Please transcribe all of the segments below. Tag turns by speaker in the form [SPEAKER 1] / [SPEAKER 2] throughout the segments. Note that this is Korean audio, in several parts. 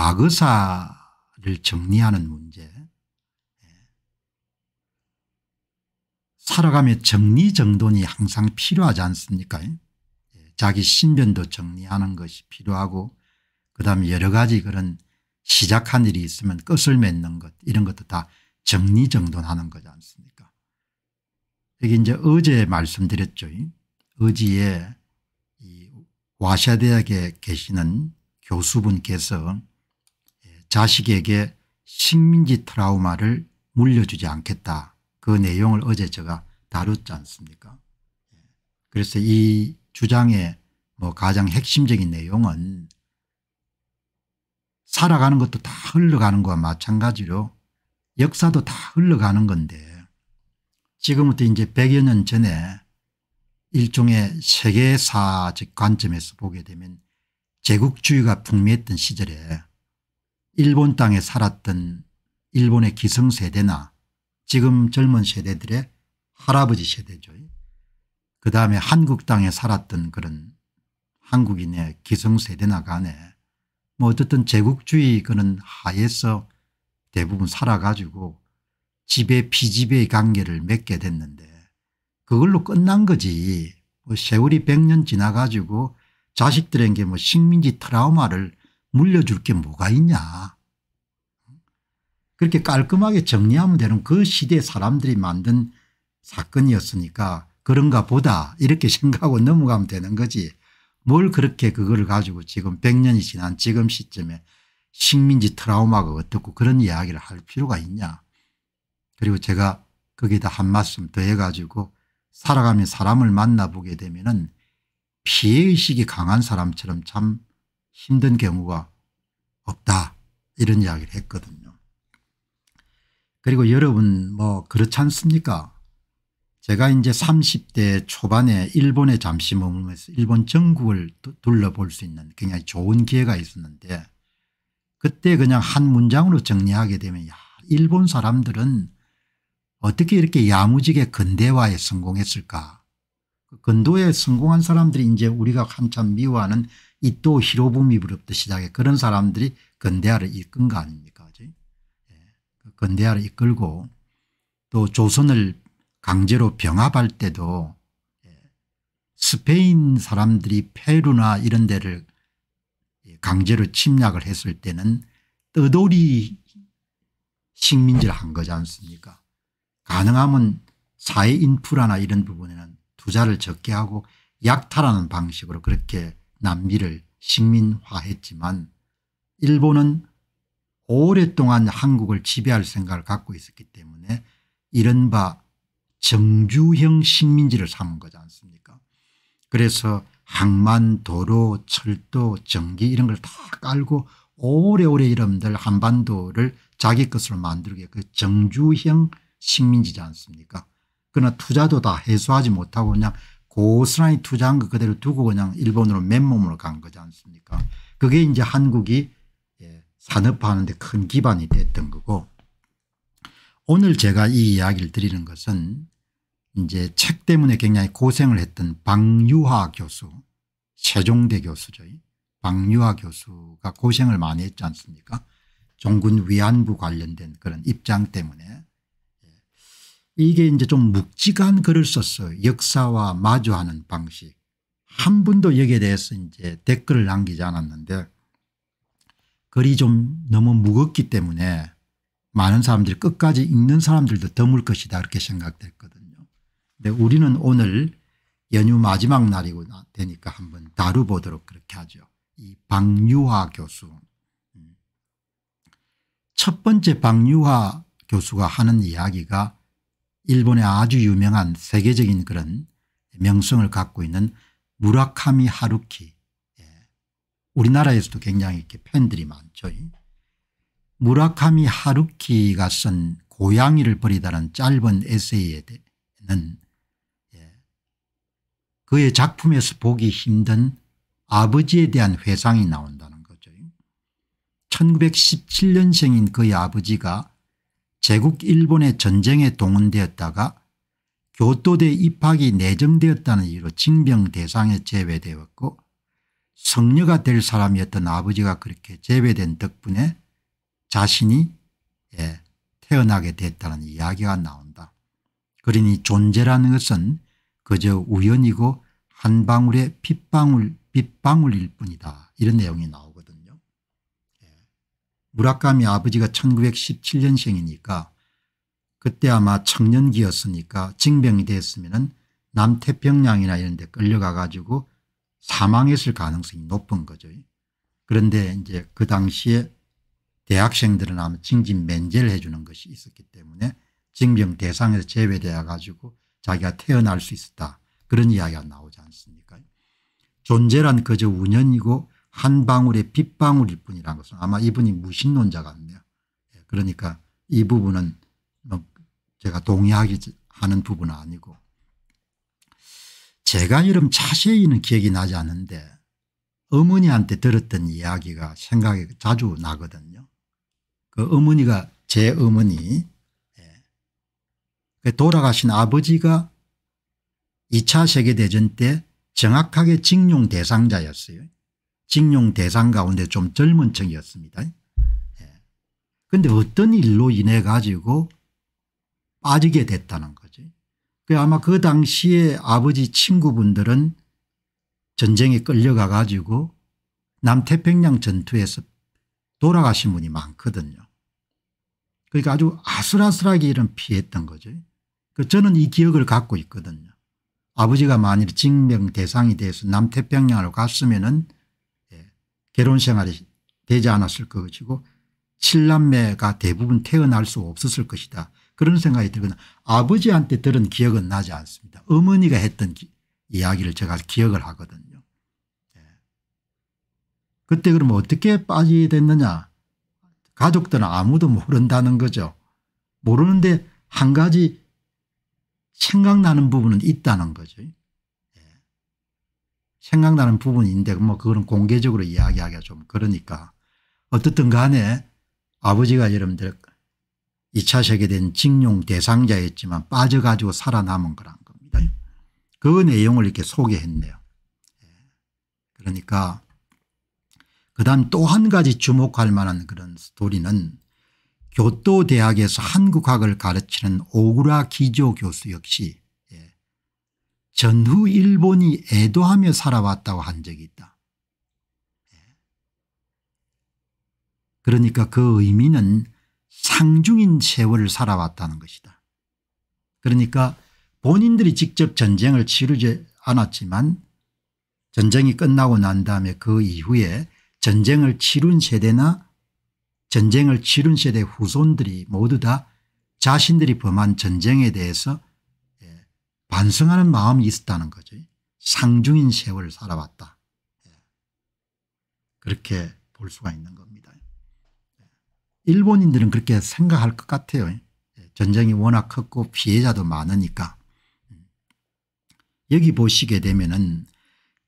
[SPEAKER 1] 과거사를 정리하는 문제 살아가며 정리정돈이 항상 필요하지 않습니까 자기 신변도 정리하는 것이 필요하고 그다음에 여러 가지 그런 시작한 일이 있으면 끝을 맺는 것 이런 것도 다 정리정돈하는 거지 않습니까 여기 이제 어제 말씀드렸죠 어지에 와샤대학에 계시는 교수분께서 자식에게 식민지 트라우마를 물려주지 않겠다. 그 내용을 어제 제가 다뤘지 않습니까 그래서 이 주장의 뭐 가장 핵심적인 내용은 살아가는 것도 다 흘러가는 것과 마찬가지로 역사도 다 흘러가는 건데 지금부터 이제 100여 년 전에 일종의 세계사적 관점에서 보게 되면 제국주의가 풍미했던 시절에 일본 땅에 살았던 일본의 기성세대나 지금 젊은 세대들의 할아버지 세대죠. 그 다음에 한국 땅에 살았던 그런 한국인의 기성세대나 간에 뭐 어쨌든 제국주의 그런 하에서 대부분 살아가지고 집에 피지배의 관계를 맺게 됐는데 그걸로 끝난 거지 뭐 세월이 100년 지나가지고 자식들에게 뭐 식민지 트라우마를 물려줄 게 뭐가 있냐. 그렇게 깔끔하게 정리하면 되는 그 시대 사람들이 만든 사건이었으니까 그런가 보다 이렇게 생각하고 넘어가면 되는 거지 뭘 그렇게 그걸 가지고 지금 100년이 지난 지금 시점에 식민지 트라우마가 어떻고 그런 이야기를 할 필요가 있냐 그리고 제가 거기다 한 말씀 더해 가지고 살아가며 사람을 만나보게 되면 은 피해의식이 강한 사람처럼 참 힘든 경우가 없다 이런 이야기를 했거든요. 그리고 여러분 뭐 그렇지 않습니까 제가 이제 30대 초반에 일본에 잠시 머물면서 일본 전국을 둘러볼 수 있는 굉장히 좋은 기회가 있었는데 그때 그냥 한 문장으로 정리하게 되면 야 일본 사람들은 어떻게 이렇게 야무지게 근대화에 성공했을까 근도에 성공한 사람들이 이제 우리가 한참 미워하는 이또 히로부미 부럽듯 시작해 그런 사람들이 건대아를 이끈 거 아닙니까? 건대아를 예. 그 이끌고 또 조선을 강제로 병합할 때도 예, 스페인 사람들이 페루나 이런 데를 예, 강제로 침략을 했을 때는 떠돌이 식민지를 한 거지 않습니까 가능하면 사회 인프라나 이런 부분에는 투자를 적게 하고 약탈하는 방식으로 그렇게 남미를 식민화했지만 일본은 오랫동안 한국을 지배할 생각을 갖고 있었기 때문에 이른바 정주형 식민지를 삼은 거지 않습니까 그래서 항만 도로 철도 전기 이런 걸 다 깔고 오래오래 이름들 한반도를 자기 것으로 만들게 그 정주형 식민지지 않습니까 그러나 투자도 다 해소하지 못하고 그냥 고스란히 투자한 거 그대로 두고 그냥 일본으로 맨몸으로 간 거지 않습니까 그게 이제 한국이 예, 산업화하는데 큰 기반이 됐던 거고 오늘 제가 이 이야기를 드리는 것은 이제 책 때문에 굉장히 고생을 했던 박유하 교수 세종대 교수죠. 박유하 교수가 고생을 많이 했지 않습니까 종군 위안부 관련된 그런 입장 때문에 이게 이제 좀 묵직한 글을 썼어요. 역사와 마주하는 방식. 한 분도 여기에 대해서 이제 댓글을 남기지 않았는데 글이 좀 너무 무겁기 때문에 많은 사람들이 끝까지 읽는 사람들도 드물 것이다 이렇게 생각됐거든요. 근데 우리는 오늘 연휴 마지막 날이고 되니까 한번 다루보도록 그렇게 하죠. 이 박유화 교수. 음. 첫 번째 박유화 교수가 하는 이야기가 일본의 아주 유명한 세계적인 그런 명성을 갖고 있는 무라카미 하루키 예. 우리나라에서도 굉장히 이렇게 팬들이 많죠. 무라카미 하루키가 쓴 고양이를 버리다는 짧은 에세이에는 예. 그의 작품에서 보기 힘든 아버지에 대한 회상이 나온다는 거죠. 1917년생인 그의 아버지가 제국 일본의 전쟁에 동원되었다가 교토대 입학이 내정되었다는 이유로 징병 대상에 제외되었고 성녀가 될 사람이었던 아버지가 그렇게 제외된 덕분에 자신이 예, 태어나게 됐다는 이야기가 나온다. 그러니 존재라는 것은 그저 우연이고 한 방울의 핏방울핏방울일 뿐이다. 이런 내용이 나옵니다 무라카미 아버지가 1917년생이니까 그때 아마 청년기였으니까 징병이 됐으면 남태평양이나 이런 데 끌려가 가지고 사망했을 가능성이 높은 거죠. 그런데 이제 그 당시에 대학생들은 아마 징집 면제를 해주는 것이 있었기 때문에 징병 대상에서 제외되어 가지고 자기가 태어날 수 있었다. 그런 이야기가 나오지 않습니까 존재란 그저 운연이고 한 방울의 빗방울일 뿐이라는 것은 아마 이분이 무신론자 같네요. 예, 그러니까 이 부분은 뭐 제가 동의하기 하는 부분은 아니고 제가 이름 자세히는 기억이 나지 않는데 어머니한테 들었던 이야기가 생각이 자주 나거든요. 그 어머니가 제 어머니 예, 그 돌아가신 아버지가 2차 세계대전 때 정확하게 징용 대상자였어요. 징용 대상 가운데 좀 젊은 층이었습니다. 그런데 예. 어떤 일로 인해 가지고 빠지게 됐다는 거죠. 그 아마 그 당시에 아버지 친구분들은 전쟁에 끌려가 가지고 남태평양 전투에서 돌아가신 분이 많거든요. 그러니까 아주 아슬아슬하게 이런 피했던 거죠. 그 저는 이 기억을 갖고 있거든요. 아버지가 만일 징명 대상이 돼서 남태평양으로 갔으면은 결혼 생활이 되지 않았을 것이고 칠남매가 대부분 태어날 수 없었을 것이다. 그런 생각이 들거나 아버지한테 들은 기억은 나지 않습니다. 어머니가 했던 기, 이야기를 제가 기억을 하거든요. 예. 그때 그러면 어떻게 빠지게 됐느냐 가족들은 아무도 모른다는 거죠. 모르는데 한 가지 생각나는 부분은 있다는 거죠. 생각나는 부분인데 뭐 그거는 공개적으로 이야기하기가 좀 그러니까 어떻든 간에 아버지가 여러분들 2차 세계대전 징용 대상자였지만 빠져가지고 살아남은 거란 겁니다. 네. 그 내용을 이렇게 소개했네요. 예. 그러니까 그 다음 또 한 가지 주목할 만한 그런 스토리는 교토대학에서 한국학을 가르치는 오구라 기조 교수 역시 전후 일본이 애도하며 살아왔다고 한 적이 있다. 예. 그러니까 그 의미는 상중인 세월을 살아왔다는 것이다. 그러니까 본인들이 직접 전쟁을 치르지 않았지만 전쟁이 끝나고 난 다음에 그 이후에 전쟁을 치룬 세대나 전쟁을 치룬 세대 후손들이 모두 다 자신들이 범한 전쟁에 대해서 반성하는 마음이 있었다는 거죠. 상중인 세월을 살아왔다. 예. 그렇게 볼 수가 있는 겁니다. 예. 일본인들은 그렇게 생각할 것 같아요. 예. 전쟁이 워낙 컸고 피해자도 많으니까. 음. 여기 보시게 되면 은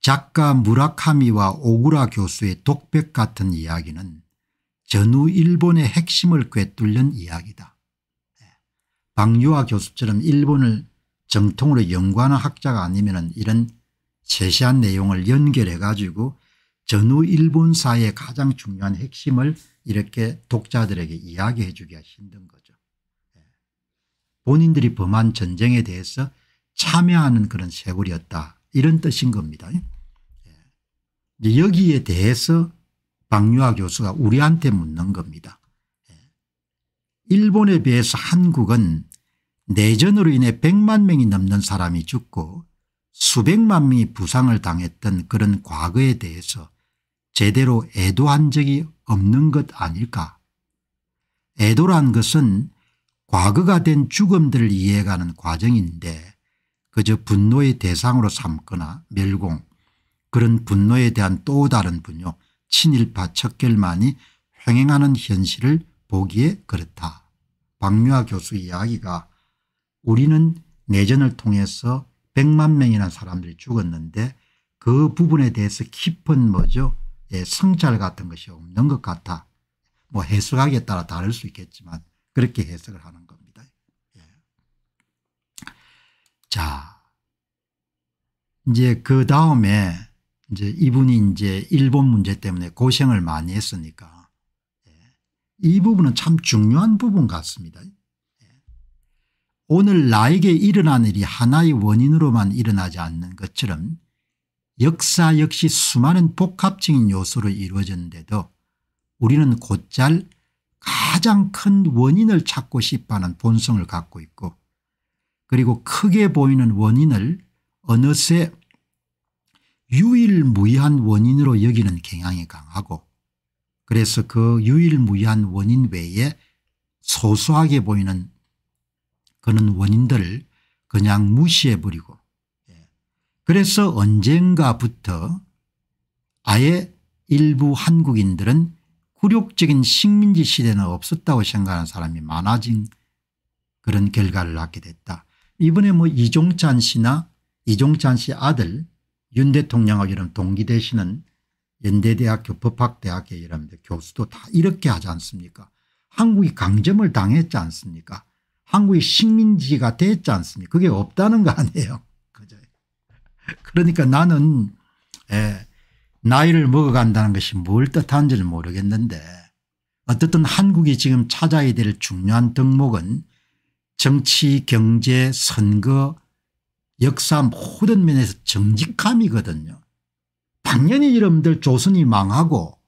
[SPEAKER 1] 작가 무라카미와 오구라 교수의 독백 같은 이야기는 전후 일본의 핵심을 꿰뚫는 이야기다. 박유아 교수처럼 일본을 정통으로 연구하는 학자가 아니면 이런 제시한 내용을 연결해 가지고 전후 일본 사회의 가장 중요한 핵심을 이렇게 독자들에게 이야기해 주기가 힘든 거죠. 예. 본인들이 범한 전쟁에 대해서 참여하는 그런 세월이었다 이런 뜻인 겁니다. 예. 여기에 대해서 박유아 교수가 우리한테 묻는 겁니다. 예. 일본에 비해서 한국은 내전으로 인해 100만 명이 넘는 사람이 죽고 수백만 명이 부상을 당했던 그런 과거에 대해서 제대로 애도한 적이 없는 것 아닐까. 애도란 것은 과거가 된 죽음들을 이해가는 과정인데 그저 분노의 대상으로 삼거나 멸공 그런 분노에 대한 또 다른 분요 친일파 척결만이 횡행하는 현실을 보기에 그렇다. 박유아 교수 이야기가 우리는 내전을 통해서 100만 명이나 사람들이 죽었는데 그 부분에 대해서 깊은 뭐죠 예, 성찰 같은 것이 없는 것 같아 뭐 해석하기에 따라 다를 수 있겠지만 그렇게 해석을 하는 겁니다. 예. 자 이제 그 다음에 이제 이분이 이제 일본 문제 때문에 고생을 많이 했으니까 예. 이 부분은 참 중요한 부분 같습니다. 오늘 나에게 일어난 일이 하나의 원인으로만 일어나지 않는 것처럼 역사 역시 수많은 복합적인 요소로 이루어졌는데도 우리는 곧잘 가장 큰 원인을 찾고 싶어하는 본성을 갖고 있고 그리고 크게 보이는 원인을 어느새 유일무이한 원인으로 여기는 경향이 강하고 그래서 그 유일무이한 원인 외에 소소하게 보이는 그런 원인들을 그냥 무시해버리고 예. 그래서 언젠가부터 아예 일부 한국인들은 굴욕적인 식민지 시대는 없었다고 생각하는 사람이 많아진 그런 결과를 낳게 됐다. 이번에 뭐 이종찬 씨나 이종찬 씨 아들 윤 대통령하고 이런 동기되시는 연대대학교 법학대학의 이런 교수도 다 이렇게 하지 않습니까 한국이 강점을 당했지 않습니까 한국이 식민지가 됐지 않습니까 그게 없다는 거 아니에요. 그죠. 그러니까 나는 에, 예, 나이를 먹어간다는 것이 뭘 뜻하는지는 모르겠는데 어쨌든 한국이 지금 찾아야 될 중요한 덕목은 정치 경제 선거 역사 모든 면에서 정직함이거든요. 당연히 이름들 조선이 망하고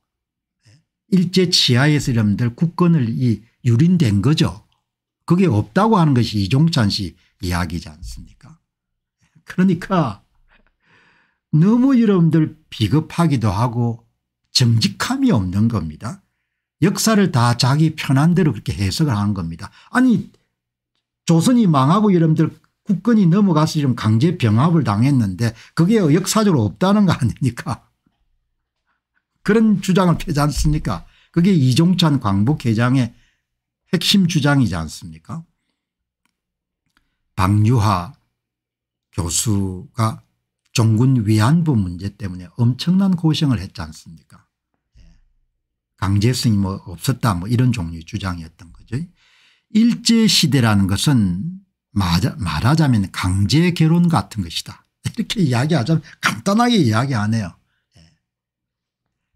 [SPEAKER 1] 예, 일제 치하에서 이름들 국권을 이 유린된 거죠. 그게 없다고 하는 것이 이종찬 씨 이야기지 않습니까 그러니까 너무 여러분들 비겁하기도 하고 정직함이 없는 겁니다. 역사를 다 자기 편한 대로 그렇게 해석을 하 겁니다. 아니 조선이 망하고 여러분들 국권이 넘어가서 지금 강제 병합을 당했는데 그게 역사적으로 없다는 거 아닙니까 그런 주장을 펴지 않습니까 그게 이종찬 광복회장의 핵심 주장이지 않습니까 박유하 교수가 종군 위안부 문제 때문에 엄청난 고생을 했지 않습니까 예. 강제성이 뭐 없었다 뭐 이런 종류의 주장이었던 거죠. 일제시대라는 것은 말하자면 강제 결혼 같은 것이다. 이렇게 이야기하자면 간단하게 이야기 안 해요.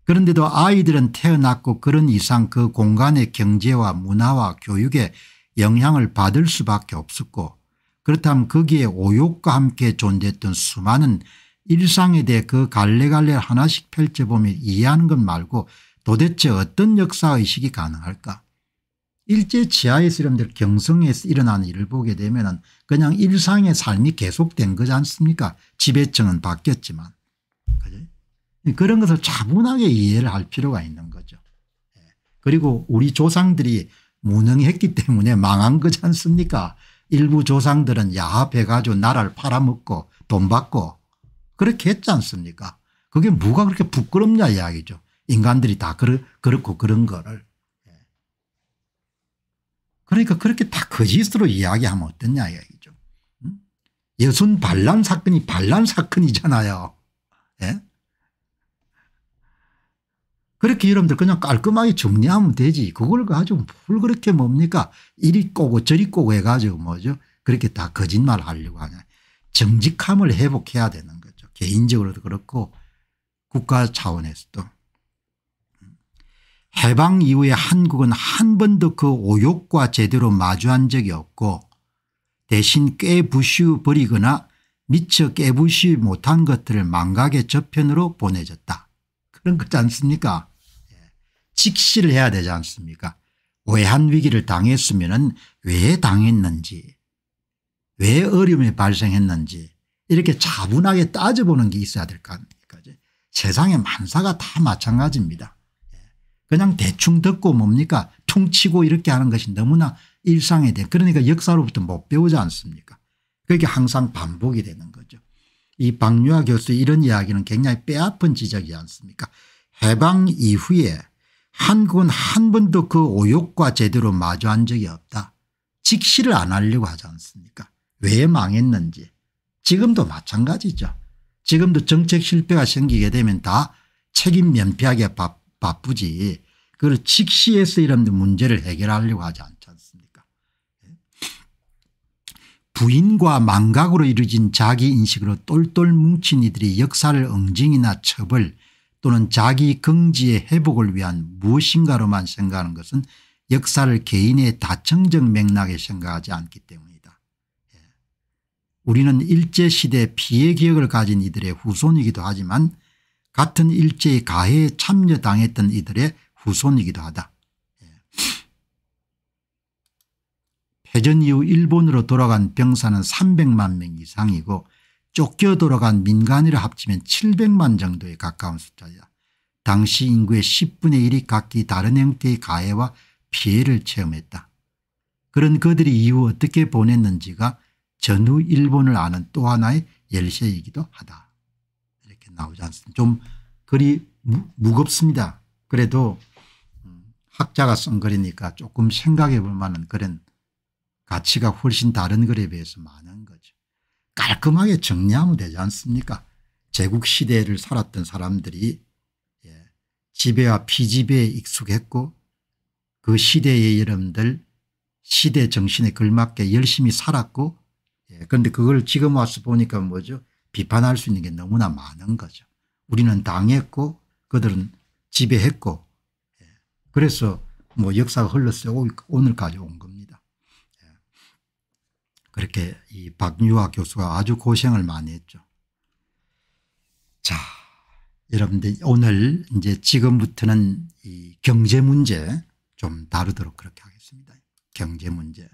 [SPEAKER 1] 그런데도 아이들은 태어났고 그런 이상 그 공간의 경제와 문화와 교육에 영향을 받을 수밖에 없었고 그렇다면 거기에 오욕과 함께 존재했던 수많은 일상에 대해 그 갈래갈래 하나씩 펼쳐보며 이해하는 것 말고 도대체 어떤 역사의식이 가능할까 일제 지하에서 이런들 경성에서 일어나는 일을 보게 되면 그냥 일상의 삶이 계속된 거지 않습니까 지배층은 바뀌었지만 예, 그런 것을 차분하게 이해를 할 필요가 있는 거죠. 예. 그리고 우리 조상들이 무능했기 때문에 망한 거지 않습니까 일부 조상들은 야합해 가지고 나라를 팔아먹고 돈 받고 그렇게 했지 않습니까 그게 뭐가 그렇게 부끄럽냐 이야기죠. 인간들이 다 그렇, 그렇고 그런 거를. 예. 그러니까 그렇게 다 거짓으로 이야기하면 어떠냐 이야기죠. 여순 음? 반란 사건이 반란 사건이잖아요. 예? 그렇게 여러분들 그냥 깔끔하게 정리하면 되지. 그걸 가지고 뭘 그렇게 뭡니까 이리 꼬고 저리 꼬고 해가지고 뭐죠. 그렇게 다 거짓말 하려고 하냐. 정직함을 회복해야 되는 거죠. 개인적으로도 그렇고 국가 차원에서도. 해방 이후에 한국은 한 번도 그 오욕과 제대로 마주한 적이 없고 대신 깨부시 버리거나 미처 깨부시 못한 것들을 망각의 저편으로 보내졌다. 그런 거지 않습니까 예. 직시를 해야 되지 않습니까 외환 위기를 당했으면 왜 당했는지 왜 어려움이 발생했는지 이렇게 차분하게 따져보는 게 있어야 될거 아닙니까 세상의 만사가 다 마찬가지입니다. 예. 그냥 대충 듣고 뭡니까 퉁치고 이렇게 하는 것이 너무나 일상에 대해 그러니까 역사로부터 못 배우지 않습니까 그게 항상 반복이 되는 이 박유아 교수 이런 이야기는 굉장히 빼앗은 지적이지 않습니까 해방 이후에 한국은 한 번도 그 오욕과 제대로 마주한 적이 없다. 직시를 안 하려고 하지 않습니까 왜 망했는지 지금도 마찬가지죠. 지금도 정책 실패가 생기게 되면 다 책임 면피하기 바쁘지 그걸 직시해서 이런 문제를 해결하려고 하지 않죠. 부인과 망각으로 이루어진 자기인식으로 똘똘 뭉친 이들이 역사를 응징이나 처벌 또는 자기 긍지의 회복을 위한 무엇인가로만 생각하는 것은 역사를 개인의 다청적 맥락에 생각하지 않기 때문이다. 예. 우리는 일제시대 피해 기억을 가진 이들의 후손이기도 하지만 같은 일제의 가해에 참여당했던 이들의 후손이기도 하다. 해전 이후 일본으로 돌아간 병사는 300만 명 이상이고 쫓겨 돌아간 민간인을 합치면 700만 정도에 가까운 숫자야 당시 인구의 10분의 1이 각기 다른 형태의 가해와 피해를 체험했다. 그런 그들이 이후 어떻게 보냈는지가 전후 일본을 아는 또 하나의 열쇠이기도 하다. 이렇게 나오지 않습니까좀 글이 무, 겁습니다 그래도 음, 학자가 쓴 글이니까 조금 생각해 볼 만한 그런 가치가 훨씬 다른 글에 비해서 많은 거죠. 깔끔하게 정리하면 되지 않습니까 제국시대를 살았던 사람들이 예, 지배와 피지배에 익숙했고 그 시대의 여러분들 시대 정신에 걸맞게 열심히 살았고 예, 그런데 그걸 지금 와서 보니까 뭐죠 비판할 수 있는 게 너무나 많은 거죠. 우리는 당했고 그들은 지배했고 예, 그래서 뭐 역사가 흘러서 오늘까지 온 겁니다. 그렇게 이 박유화 교수가 아주 고생을 많이 했죠. 자, 여러분들 오늘 이제 지금부터는 이 경제 문제 좀 다루도록 그렇게 하겠습니다. 경제 문제.